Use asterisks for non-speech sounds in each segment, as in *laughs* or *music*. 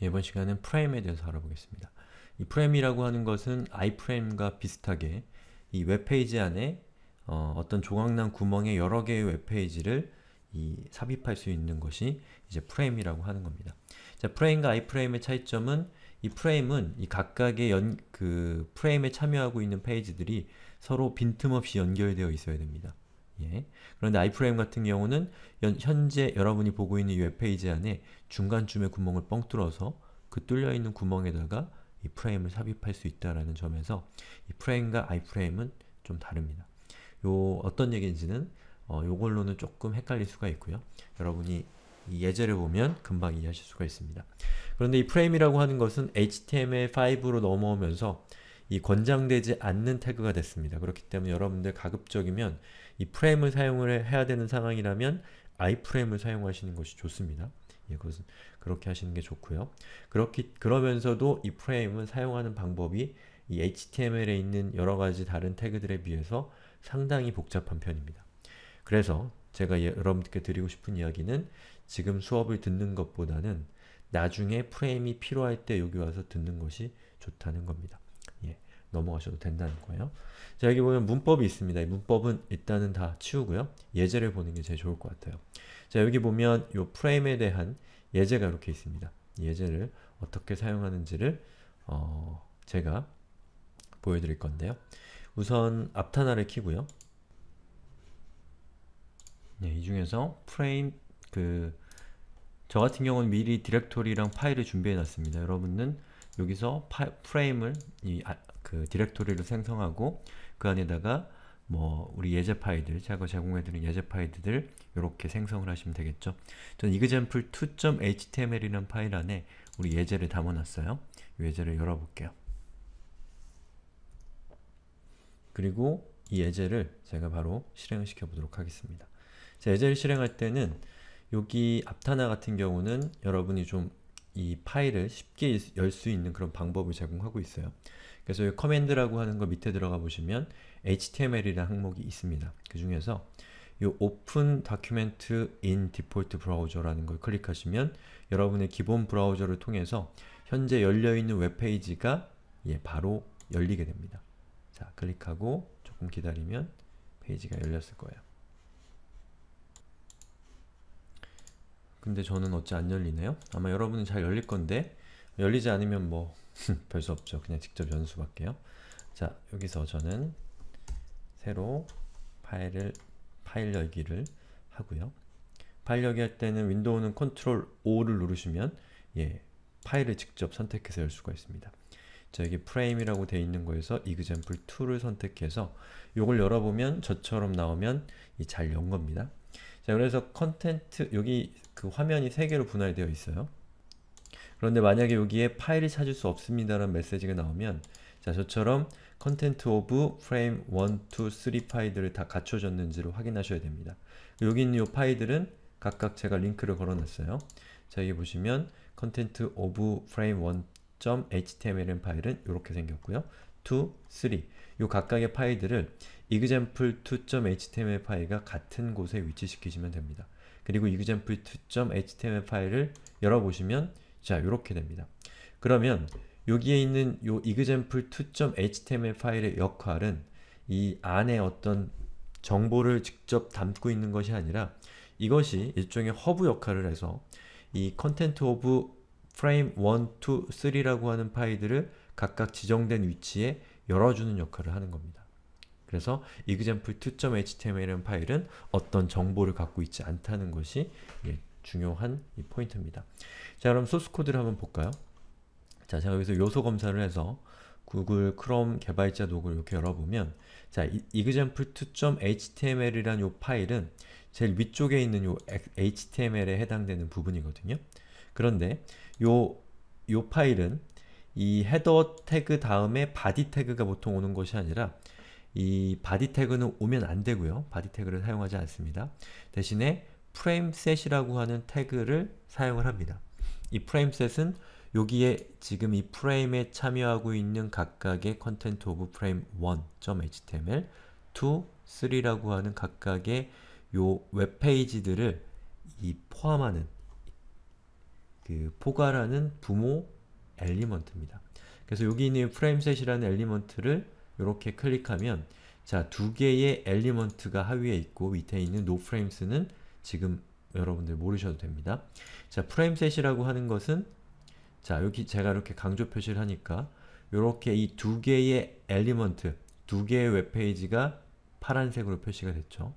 이번 시간은 프레임에 대해서 알아보겠습니다. 이 프레임이라고 하는 것은 아이프레임과 비슷하게 이 웹페이지 안에 어, 떤 조각난 구멍에 여러 개의 웹페이지를 삽입할 수 있는 것이 이제 프레임이라고 하는 겁니다. 자, 프레임과 아이프레임의 차이점은 이 프레임은 이 각각의 연, 그 프레임에 참여하고 있는 페이지들이 서로 빈틈없이 연결되어 있어야 됩니다. 예. 그런데 iframe 같은 경우는 연, 현재 여러분이 보고 있는 이 웹페이지 안에 중간쯤에 구멍을 뻥 뚫어서 그 뚫려있는 구멍에다가 이 프레임을 삽입할 수 있다라는 점에서 이 프레임과 i f r a m e 은좀 다릅니다. 요 어떤 얘기인지는 어, 요걸로는 조금 헷갈릴 수가 있고요. 여러분이 예제를 보면 금방 이해하실 수가 있습니다. 그런데 이 프레임이라고 하는 것은 HTML5로 넘어오면서 이 권장되지 않는 태그가 됐습니다. 그렇기 때문에 여러분들 가급적이면 이 프레임을 사용을 해야 되는 상황이라면 iframe을 사용하시는 것이 좋습니다. 예, 그것은 그렇게 하시는 게 좋고요. 그렇기 그러면서도 이프레임을 사용하는 방법이 이 HTML에 있는 여러 가지 다른 태그들에 비해서 상당히 복잡한 편입니다. 그래서 제가 예, 여러분께 드리고 싶은 이야기는 지금 수업을 듣는 것보다는 나중에 프레임이 필요할 때 여기 와서 듣는 것이 좋다는 겁니다. 넘어가셔도 된다는 거예요. 자 여기 보면 문법이 있습니다. 이 문법은 일단은 다 치우고요. 예제를 보는 게 제일 좋을 것 같아요. 자 여기 보면 이 프레임에 대한 예제가 이렇게 있습니다. 예제를 어떻게 사용하는지를 어, 제가 보여드릴 건데요. 우선 앞타나를 키고요. 네, 이 중에서 프레임 그 저 같은 경우는 미리 디렉토리랑 파일을 준비해 놨습니다. 여러분은 여기서 파, 프레임을 이 아, 그 디렉토리를 생성하고 그 안에다가 뭐 우리 예제 파일들, 제가 제공해드린 예제 파일들 을 이렇게 생성을 하시면 되겠죠. 전 example2.html이라는 파일 안에 우리 예제를 담아놨어요. 예제를 열어볼게요. 그리고 이 예제를 제가 바로 실행시켜 보도록 하겠습니다. 자, 예제를 실행할 때는 여기 앞타나 같은 경우는 여러분이 좀 이 파일을 쉽게 열 수 있는 그런 방법을 제공하고 있어요. 그래서 이 커맨드라고 하는 거 밑에 들어가 보시면 HTML이라는 항목이 있습니다. 그 중에서 이 Open Document in Default Browser라는 걸 클릭하시면 여러분의 기본 브라우저를 통해서 현재 열려있는 웹페이지가 예, 바로 열리게 됩니다. 자, 클릭하고 조금 기다리면 페이지가 열렸을 거예요. 근데 저는 어찌 안열리나요 아마 여러분은 잘 열릴 건데 열리지 않으면 뭐 *laughs* 별수 없죠. 그냥 직접 연수밖에요. 자, 여기서 저는 새로 파일을 파일 열기를 하고요. 파일 열기 할 때는 윈도우는 컨트롤 5를 누르시면 예, 파일을 직접 선택해서 열 수가 있습니다. 자, 여기 프레임이라고 되어 있는 거에서 example2를 선택해서 이걸 열어보면 저처럼 나오면 잘 연 겁니다. 자, 그래서 컨텐트 여기 그 화면이 세 개로 분할되어 있어요. 그런데 만약에 여기에 파일을 찾을 수 없습니다라는 메시지가 나오면 자 저처럼 컨텐트 오브 프레임 1, 2, 3 파일들을 다 갖춰졌는지를 확인하셔야 됩니다. 여기 있는 이 파일들은 각각 제가 링크를 걸어놨어요. 자 여기 보시면 컨텐트 오브 프레임 1.html은 파일은 이렇게 생겼고요. 2, 3. 이 각각의 파일들을 example2.html 파일과 같은 곳에 위치시키시면 됩니다. 그리고 example2.html 파일을 열어보시면 자, 이렇게 됩니다. 그러면 여기에 있는 요 example2.html 파일의 역할은 이 안에 어떤 정보를 직접 담고 있는 것이 아니라 이것이 일종의 허브 역할을 해서 이 컨텐트 오브 프레임 1, 2, 3라고 하는 파일들을 각각 지정된 위치에 열어주는 역할을 하는 겁니다. 그래서 e x a m p l e 2 h t m l 파일은 어떤 정보를 갖고 있지 않다는 것이 예, 중요한 이 포인트입니다. 자 그럼 소스코드를 한번 볼까요? 자 제가 여기서 요소 검사를 해서 구글 크롬 개발자 녹을 이렇게 열어보면 자 example2.html이란 요 파일은 제일 위쪽에 있는 요 html에 해당되는 부분이거든요. 그런데 요, 요 파일은 이 헤더 태그 다음에 바디 태그가 보통 오는 것이 아니라 이 바디 태그는 오면 안 되고요. 바디 태그를 사용하지 않습니다. 대신에 프레임셋이라고 하는 태그를 사용을 합니다. 이 프레임셋은 여기에 지금 이 프레임에 참여하고 있는 각각의 컨텐트 오브 프레임 1.html, 2, 3라고 하는 각각의 요 웹페이지들을 이 포함하는 그 포괄하는 부모 엘리먼트입니다. 그래서 여기 있는 프레임셋이라는 엘리먼트를 이렇게 클릭하면 자, 두 개의 엘리먼트가 하위에 있고 밑에 있는 노프레임스는 no 지금 여러분들 모르셔도 됩니다. 자, 프레임셋이라고 하는 것은 자, 여기 제가 이렇게 강조 표시를 하니까 이렇게 이 두 개의 엘리먼트, 두 개의 웹페이지가 파란색으로 표시가 됐죠.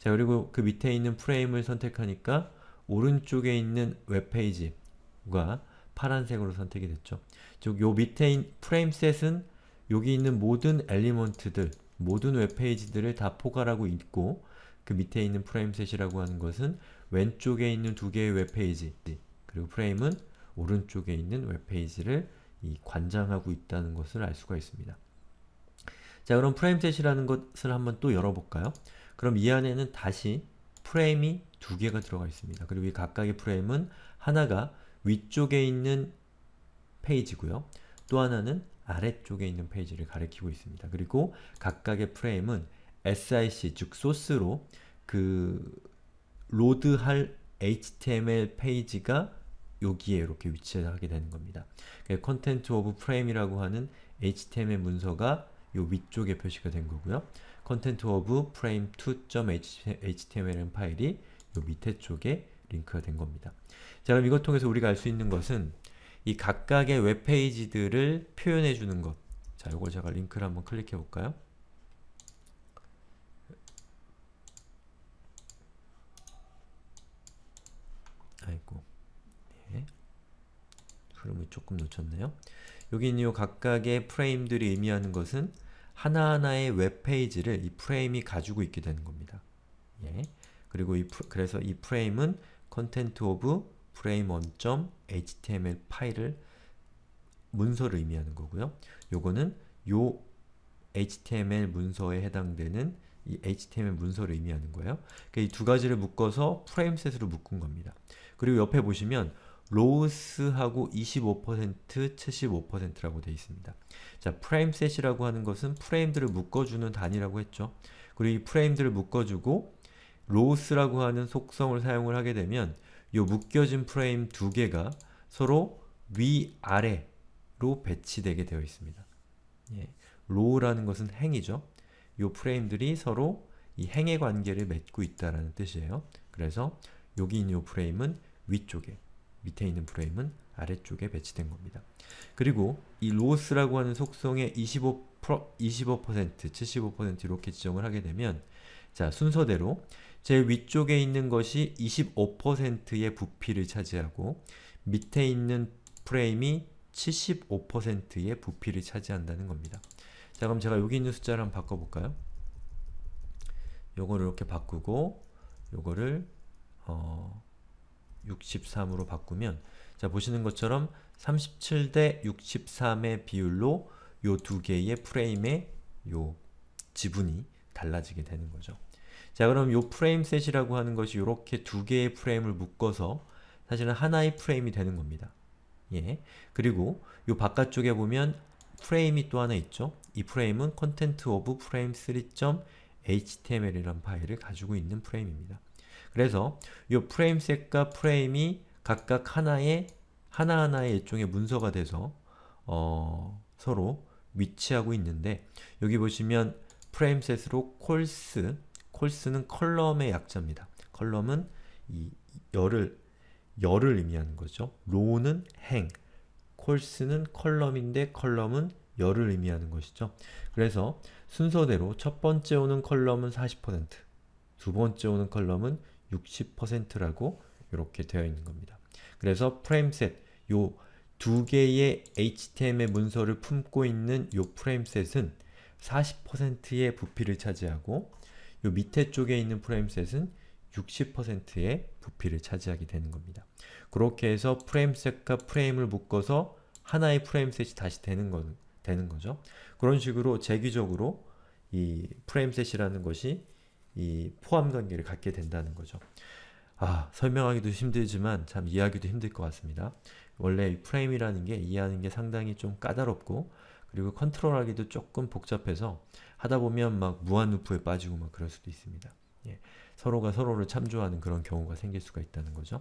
자, 그리고 그 밑에 있는 프레임을 선택하니까 오른쪽에 있는 웹페이지가 파란색으로 선택이 됐죠. 즉, 요 밑에 프레임셋은 여기 있는 모든 엘리먼트들, 모든 웹페이지들을 다 포괄하고 있고 그 밑에 있는 프레임셋이라고 하는 것은 왼쪽에 있는 두 개의 웹페이지 그리고 프레임은 오른쪽에 있는 웹페이지를 관장하고 있다는 것을 알 수가 있습니다. 자 그럼 프레임셋이라는 것을 한번 또 열어볼까요? 그럼 이 안에는 다시 프레임이 두 개가 들어가 있습니다. 그리고 이 각각의 프레임은 하나가 위쪽에 있는 페이지고요. 또 하나는 아래쪽에 있는 페이지를 가리키고 있습니다. 그리고 각각의 프레임은 SIC 즉 소스로 그 로드할 HTML 페이지가 여기에 이렇게 위치하게 되는 겁니다. 컨텐트 오브 프레임이라고 하는 HTML 문서가 요 위쪽에 표시가 된 거고요. 컨텐트 오브 프레임 2 h t m l 파일이 요 밑에 쪽에 링크가 된 겁니다. 자 그럼 이걸 통해서 우리가 알 수 있는 것은 이 각각의 웹페이지들을 표현해 주는 것. 자 이걸 제가 링크를 한번 클릭해 볼까요? 조금 놓쳤네요. 여기 있는 요 각각의 프레임들이 의미하는 것은 하나하나의 웹페이지를 이 프레임이 가지고 있게 되는 겁니다. 예. 그리고 이프 그래서 이 프레임은 컨텐트 오브 프레임 1.html 파일을 문서를 의미하는 거고요. 요거는 요 html 문서에 해당되는 이 html 문서를 의미하는 거예요. 그러니까 이두 가지를 묶어서 프레임셋으로 묶은 겁니다. 그리고 옆에 보시면 로우스하고 25%, 75%라고 되어 있습니다. 자, 프레임셋이라고 하는 것은 프레임들을 묶어주는 단위라고 했죠. 그리고 이 프레임들을 묶어주고 로우스라고 하는 속성을 사용을 하게 되면 이 묶여진 프레임 두 개가 서로 위아래로 배치되게 되어 있습니다. 예. 로우라는 것은 행이죠. 이 프레임들이 서로 이 행의 관계를 맺고 있다라는 뜻이에요. 그래서 여기 있는 이 프레임은 위쪽에 밑에 있는 프레임은 아래쪽에 배치된 겁니다. 그리고 이 로스라고 하는 속성의 25%, 25%, 75% 이렇게 지정을 하게 되면 자, 순서대로 제일 위쪽에 있는 것이 25%의 부피를 차지하고 밑에 있는 프레임이 75%의 부피를 차지한다는 겁니다. 자, 그럼 제가 여기 있는 숫자를 한번 바꿔볼까요? 요거를 이렇게 바꾸고 요거를 어, 63으로 바꾸면 자 보시는 것처럼 37대 63의 비율로 요 두 개의 프레임의 요 지분이 달라지게 되는 거죠. 자 그럼 요 프레임 셋이라고 하는 것이 요렇게 두 개의 프레임을 묶어서 사실은 하나의 프레임이 되는 겁니다. 예. 그리고 요 바깥쪽에 보면 프레임이 또 하나 있죠. 이 프레임은 content of frame 3 h t m l 이라 파일을 가지고 있는 프레임입니다. 그래서 이 프레임 셋과 프레임이 각각 하나의 하나하나의 일종의 문서가 돼서 어, 서로 위치하고 있는데 여기 보시면 프레임 셋으로 콜스 콜스는 컬럼의 약자입니다. 컬럼은 이 열을 열을 의미하는 거죠. 로우는 행, 콜스는 컬럼인데 컬럼은 열을 의미하는 것이죠. 그래서 순서대로 첫 번째 오는 컬럼은 40%, 두 번째 오는 컬럼은 60%라고 이렇게 되어 있는 겁니다. 그래서 프레임셋 요 두 개의 HTML 문서를 품고 있는 요 프레임셋은 40%의 부피를 차지하고 요 밑에 쪽에 있는 프레임셋은 60%의 부피를 차지하게 되는 겁니다. 그렇게 해서 프레임셋과 프레임을 묶어서 하나의 프레임셋이 다시 되는, 거, 되는 거죠. 그런 식으로 재기적으로 이 프레임셋이라는 것이 이 포함 관계를 갖게 된다는 거죠. 아, 설명하기도 힘들지만 참 이해하기도 힘들 것 같습니다. 원래 이 프레임이라는 게 이해하는 게 상당히 좀 까다롭고 그리고 컨트롤하기도 조금 복잡해서 하다 보면 막 무한 루프에 빠지고 막 그럴 수도 있습니다. 예, 서로가 서로를 참조하는 그런 경우가 생길 수가 있다는 거죠.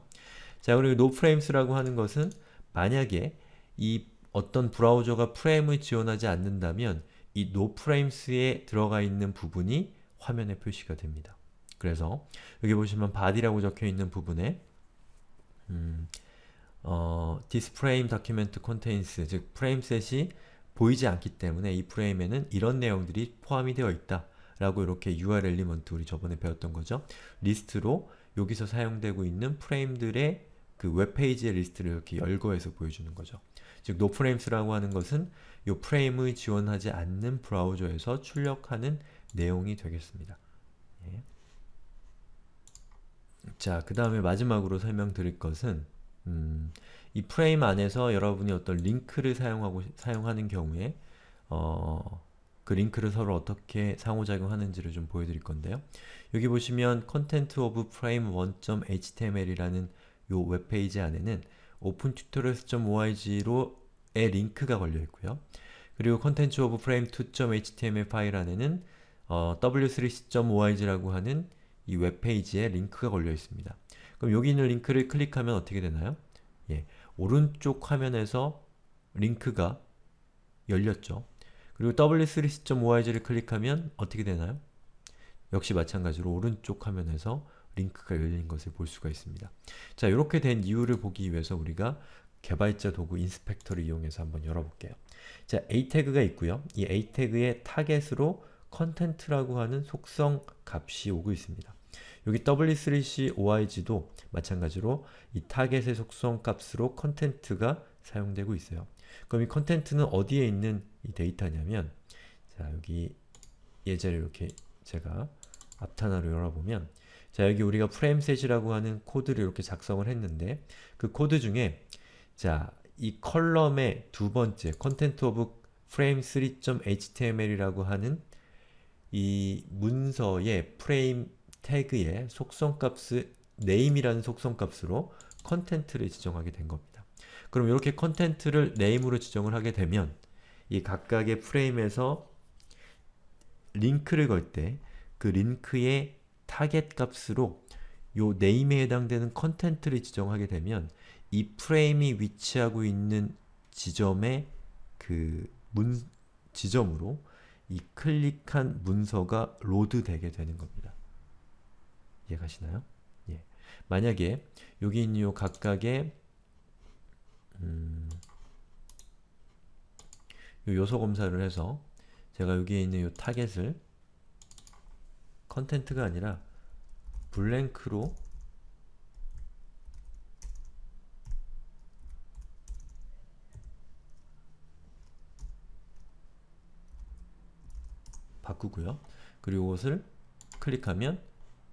자, 그리고 노프레임스라고 하는 것은 만약에 이 어떤 브라우저가 프레임을 지원하지 않는다면 이 노프레임스에 들어가 있는 부분이 화면에 표시가 됩니다. 그래서 여기 보시면 body라고 적혀 있는 부분에 음, 어, this frame document contains 즉 프레임셋이 보이지 않기 때문에 이 프레임에는 이런 내용들이 포함이 되어 있다 라고 이렇게 URL 엘리먼트 우리 저번에 배웠던 거죠. 리스트로 여기서 사용되고 있는 프레임들의 그 웹페이지의 리스트를 이렇게 열거해서 보여주는 거죠. 즉, 노프레임스라고 하는 것은 이 프레임을 지원하지 않는 브라우저에서 출력하는 내용이 되겠습니다. 예. 자, 그 다음에 마지막으로 설명드릴 것은 음, 이 프레임 안에서 여러분이 어떤 링크를 사용하고 사용하는 경우에 어, 그 링크를 서로 어떻게 상호작용하는지를 좀 보여드릴 건데요. 여기 보시면 content of frame 1.html이라는 요 웹페이지 안에는 opentutorials.org로 의 링크가 걸려 있고요. 그리고 content of frame 2.html 파일 안에는 어, w3c.oig라고 하는 이 웹페이지에 링크가 걸려 있습니다. 그럼 여기 있는 링크를 클릭하면 어떻게 되나요? 예, 오른쪽 화면에서 링크가 열렸죠. 그리고 w3c.oig를 클릭하면 어떻게 되나요? 역시 마찬가지로 오른쪽 화면에서 링크가 열린 것을 볼 수가 있습니다. 자, 이렇게 된 이유를 보기 위해서 우리가 개발자 도구 인스펙터를 이용해서 한번 열어볼게요. 자, a 태그가 있고요. 이 a 태그의 타겟으로 컨텐트라고 하는 속성 값이 오고 있습니다. 여기 W3COIG도 마찬가지로 이 타겟의 속성 값으로 컨텐트가 사용되고 있어요. 그럼 이 컨텐트는 어디에 있는 이 데이터냐면 자 여기 예제를 이렇게 제가 앞타나로 열어보면 자 여기 우리가 프레임셋이라고 하는 코드를 이렇게 작성을 했는데 그 코드 중에 자이 컬럼의 두 번째 컨텐트 오브 프레임 3.html이라고 하는 이 문서의 프레임 태그의 속성값을 name이라는 속성값으로 컨텐트를 지정하게 된 겁니다. 그럼 이렇게 컨텐트를 name으로 지정을 하게 되면 이 각각의 프레임에서 링크를 걸 때 그 링크의 타겟 값으로 요 n a 에 해당되는 컨텐트를 지정하게 되면 이 프레임이 위치하고 있는 지점의 그 문, 지점으로 이 클릭한 문서가 로드 되게 되는 겁니다. 이해가시나요? 예. 만약에 여기 있는 요 각각의 음, 요 요소 검사를 해서 제가 여기에 있는 요 타겟을 컨텐트가 아니라 블랭크로 바꾸고요. 그리고 이것을 클릭하면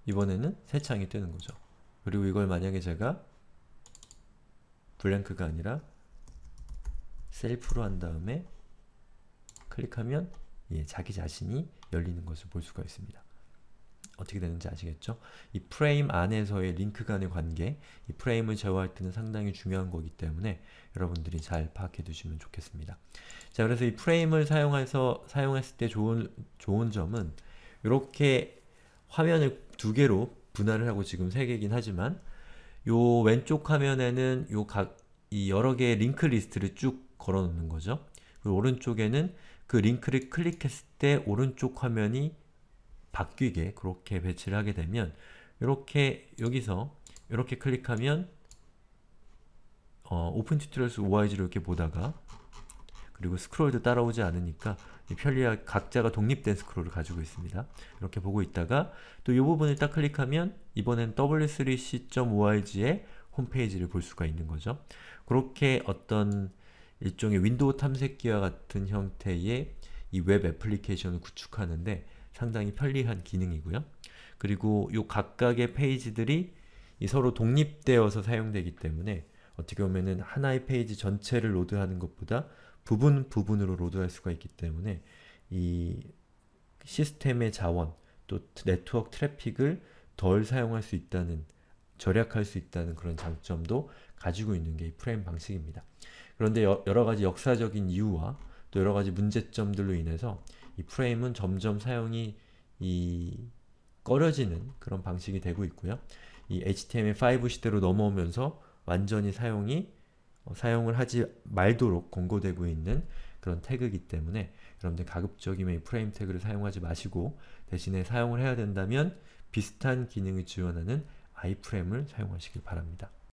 이번에는 새 창이 뜨는 거죠. 그리고 이걸 만약에 제가 블랭크가 아니라 셀프로 한 다음에 클릭하면 예, 자기 자신이 열리는 것을 볼 수가 있습니다. 어떻게 되는지 아시겠죠? 이 프레임 안에서의 링크 간의 관계, 이 프레임을 제어할 때는 상당히 중요한 거기 때문에 여러분들이 잘 파악해 두시면 좋겠습니다. 자, 그래서 이 프레임을 사용해서 사용했을 때 좋은 좋은 점은 이렇게 화면을 두 개로 분할을 하고 지금 세 개긴 하지만 요 왼쪽 화면에는 요각이 여러 개의 링크 리스트를 쭉 걸어 놓는 거죠. 그리고 오른쪽에는 그 링크를 클릭했을 때 오른쪽 화면이 바뀌게 그렇게 배치를 하게 되면 이렇게 여기서 이렇게 클릭하면 어, 오픈 튜토리얼스 OIG를 이렇게 보다가 그리고 스크롤도 따라오지 않으니까 편리하게 각자가 독립된 스크롤을 가지고 있습니다. 이렇게 보고 있다가 또 이 부분을 딱 클릭하면 이번엔 w3c.org의 홈페이지를 볼 수가 있는 거죠. 그렇게 어떤 일종의 윈도우 탐색기와 같은 형태의 이 웹 애플리케이션을 구축하는데 상당히 편리한 기능이고요. 그리고 이 각각의 페이지들이 서로 독립되어서 사용되기 때문에 어떻게 보면은 하나의 페이지 전체를 로드하는 것보다 부분 부분으로 로드할 수가 있기 때문에 이 시스템의 자원, 또 네트워크 트래픽을 덜 사용할 수 있다는, 절약할 수 있다는 그런 장점도 가지고 있는 게이 프레임 방식입니다. 그런데 여, 여러 가지 역사적인 이유와 또 여러 가지 문제점들로 인해서 이 프레임은 점점 사용이 이 꺼려지는 그런 방식이 되고 있고요. 이 HTML5 시대로 넘어오면서 완전히 사용이 어, 사용을 하지 말도록 권고되고 있는 그런 태그이기 때문에 여러분들 가급적이면 이 프레임 태그를 사용하지 마시고 대신에 사용을 해야 된다면 비슷한 기능을 지원하는 아이프레임을 사용하시길 바랍니다.